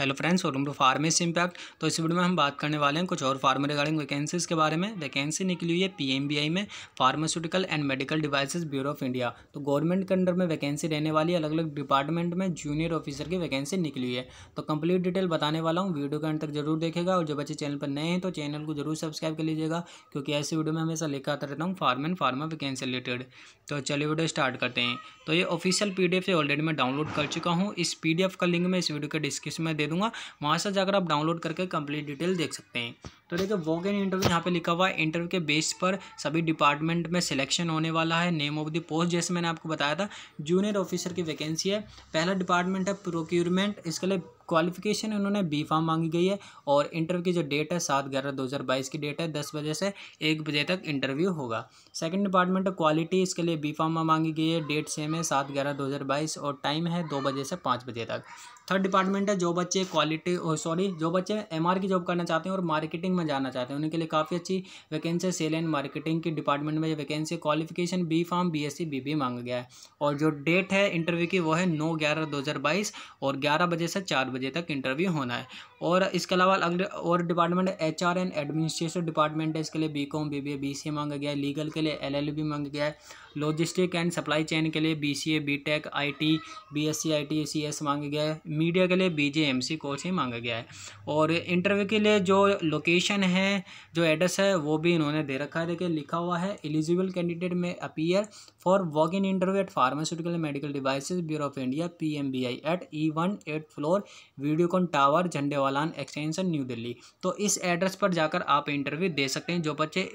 hello friends welcome to pharmacy impact तो इस video में हम बात करने वाले हैं कुछ और फार्म रिगार्डिंग वैकेंसीज के बारे में वैकेंसी निकली हुई है पीएमबीआई में pharmaceutical and medical devices bureau of India तो गवर्नमेंट के अंडर में वैकेंसी रहने वाली अलग अलग डिपार्टमेंट में जूनियर ऑफिसर की वैकेंसी निकली हुई है तो कंप्लीट डिटेल बताने वाला हूँ वीडियो के अंत तक जरूर देखेगा और जो बच्चे चैनल पर नए हैं तो चैनल को जरूर सब्सक्राइब कर लीजिएगा क्योंकि ऐसे वीडियो में हमेशा लेकर आता रहता हूँ pharm and pharma vacancy related तो चलिए वीडियो स्टार्ट करते हैं तो ये ऑफिशियल पी डी ऑलरेडी मैं डाउनलोड कर चुका हूँ इस पी का लिंक मैं इस वीडियो के डिस्क्रिप्शन में दे दूंगा वहाँ से जाकर आप डाउनलोड करके कंप्लीट डिटेल देख सकते हैं तो देखिए वॉक इन इंटरव्यू यहाँ पे लिखा हुआ है इंटरव्यू के बेस पर सभी डिपार्टमेंट में सिलेक्शन होने वाला है नेम ऑफ द पोस्ट जैसे मैंने आपको बताया था जूनियर ऑफिसर की वैकेंसी है पहला डिपार्टमेंट है प्रोक्यूरमेंट इसके लिए क्वालिफिकेशन इन्होंने बी फार्म मांगी गई है और इंटरव्यू की जो डेट है सात ग्यारह दो हज़ार बाईस की डेट है दस बजे से एक बजे तक इंटरव्यू होगा सेकंड डिपार्टमेंट क्वालिटी इसके लिए बी फार्म मांगी गई है डेट सेम है सात ग्यारह दो हज़ार बाईस और टाइम है दो बजे से पाँच बजे तक थर्ड डिपार्टमेंट है जो बच्चे क्वालिटी सॉरी जो बच्चे एम की जॉब करना चाहते हैं और मार्केटिंग में जाना चाहते हैं उनके लिए काफ़ी अच्छी वैकेंसी सेल एंड मार्केटिंग की डिपार्टमेंट में vacancy qualification B pharm B S C B B मांगा गया है और जो डेट है इंटरव्यू की वो है नौ ग्यारह दो हज़ार बाईस और ग्यारह बजे से चार बजे बजे तक इंटरव्यू होना है और इसके अलावा अगले और department H R and administration department है इसके लिए B com B B A B C A मांगा गया है लीगल के लिए एल एल बी मांगा गया है लॉजिस्टिक एंड सप्लाई चेन के लिए B C A B tech I T B S C I T C S मांगा गया है मीडिया के लिए B J M C course ही मांगा गया है और इंटरव्यू के लिए जो लोकेशन है जो एड्रेस है वो भी इन्होंने दे रखा है देखिए लिखा हुआ है eligible candidate may appear for walk in interview at pharmaceutical and medical devices bureau of India P M B I at E one eight floor Videocon tower Jhandewalan extension new Delhi तो इस एड्रेस पर जाकर आप interview दे सकते हैं जो बच्चे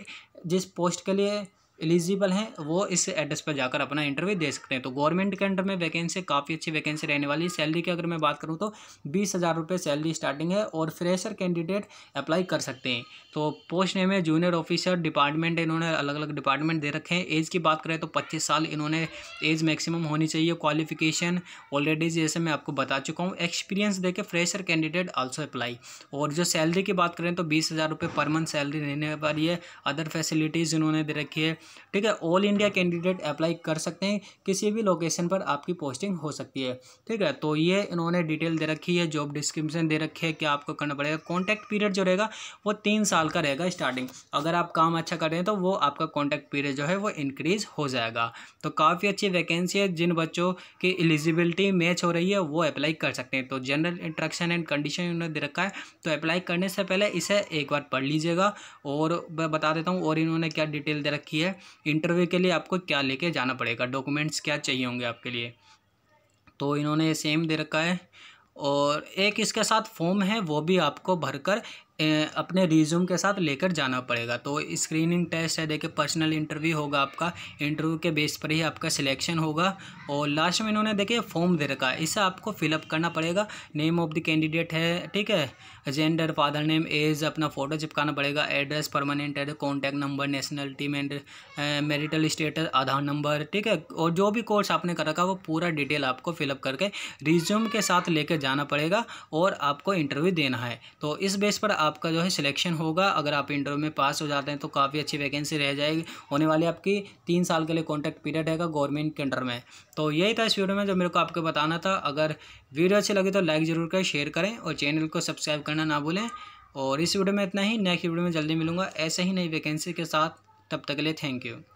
जिस पोस्ट के लिए एलिजिबल हैं वो इस एड्रेस पर जाकर अपना इंटरव्यू दे सकते हैं तो गवर्नमेंट के अंडर में वैकेंसी काफ़ी अच्छी वैकेंसी रहने वाली है सैलरी की अगर मैं बात करूँ तो बीस हज़ार रुपये सैलरी स्टार्टिंग है और फ्रेशर कैंडिडेट अप्लाई कर सकते हैं तो पोस्ट नेम है जूनियर ऑफिसर डिपार्टमेंट इन्होंने अलग अलग डिपार्टमेंट दे रखे हैं एज की बात करें तो पच्चीस साल इन्होंने एज मैक्सिमम होनी चाहिए क्वालिफिकेशन ऑलरेडी जैसे मैं आपको बता चुका हूँ एक्सपीरियंस देके फ्रेशर कैंडिडेट आल्सो अप्लाई और जो सैलरी की बात करें तो बीस हज़ार रुपये पर मंथ सैलरी रहने वाली है अदर फैसिलिटीज़ इन्होंने दे रखी है ठीक है ऑल इंडिया कैंडिडेट अप्लाई कर सकते हैं किसी भी लोकेशन पर आपकी पोस्टिंग हो सकती है ठीक है तो ये इन्होंने डिटेल दे रखी है जॉब डिस्क्रिप्शन दे रखी है कि आपको करना पड़ेगा कॉन्टैक्ट पीरियड जो रहेगा वो तीन साल का रहेगा स्टार्टिंग अगर आप काम अच्छा कर रहे हैं तो वो आपका कॉन्टैक्ट पीरियड जो है वो इंक्रीज़ हो जाएगा तो काफ़ी अच्छी वैकेंसी है जिन बच्चों की एलिजिबिलिटी मैच हो रही है वो अप्लाई कर सकते हैं तो जनरल इंट्रक्शन एंड कंडीशन इन्होंने दे रखा है तो अप्लाई करने से पहले इसे एक बार पढ़ लीजिएगा और मैं बता देता हूँ और इन्होंने क्या डिटेल दे रखी है इंटरव्यू के लिए आपको क्या लेके जाना पड़ेगा डॉक्यूमेंट्स क्या चाहिए होंगे आपके लिए तो इन्होंने सेम दे रखा है और एक इसके साथ फॉर्म है वो भी आपको भरकर अपने रिज्यूम के साथ लेकर जाना पड़ेगा तो स्क्रीनिंग टेस्ट है देखिए पर्सनल इंटरव्यू होगा आपका इंटरव्यू के बेस पर ही आपका सिलेक्शन होगा और लास्ट में इन्होंने देखिए फॉर्म दे रखा है इसे आपको फिलअप करना पड़ेगा नेम ऑफ द कैंडिडेट है ठीक है जेंडर फादर नेम एज अपना फ़ोटो चिपकाना पड़ेगा address permanent address contact number nationality and marital status Aadhaar number ठीक है और जो भी कोर्स आपने कर रखा वो पूरा डिटेल आपको फिलअप करके रिज्यूम के साथ लेकर जाना पड़ेगा और आपको इंटरव्यू देना है तो इस बेस पर आपका जो है सिलेक्शन होगा अगर आप इंटरव्यू में पास हो जाते हैं तो काफ़ी अच्छी वैकेंसी रह जाएगी होने वाली आपकी तीन साल के लिए कॉन्टैक्ट पीरियड रहेगा गवर्नमेंट के अंडर में तो यही था इस वीडियो में जो मेरे को आपको बताना था अगर वीडियो अच्छी लगे तो लाइक ज़रूर करें शेयर करें और चैनल को सब्सक्राइब करना ना भूलें और इस वीडियो में इतना ही नेक्स्ट वीडियो में जल्दी मिलूंगा ऐसे ही नई वैकेंसी के साथ तब तक के लिए थैंक यू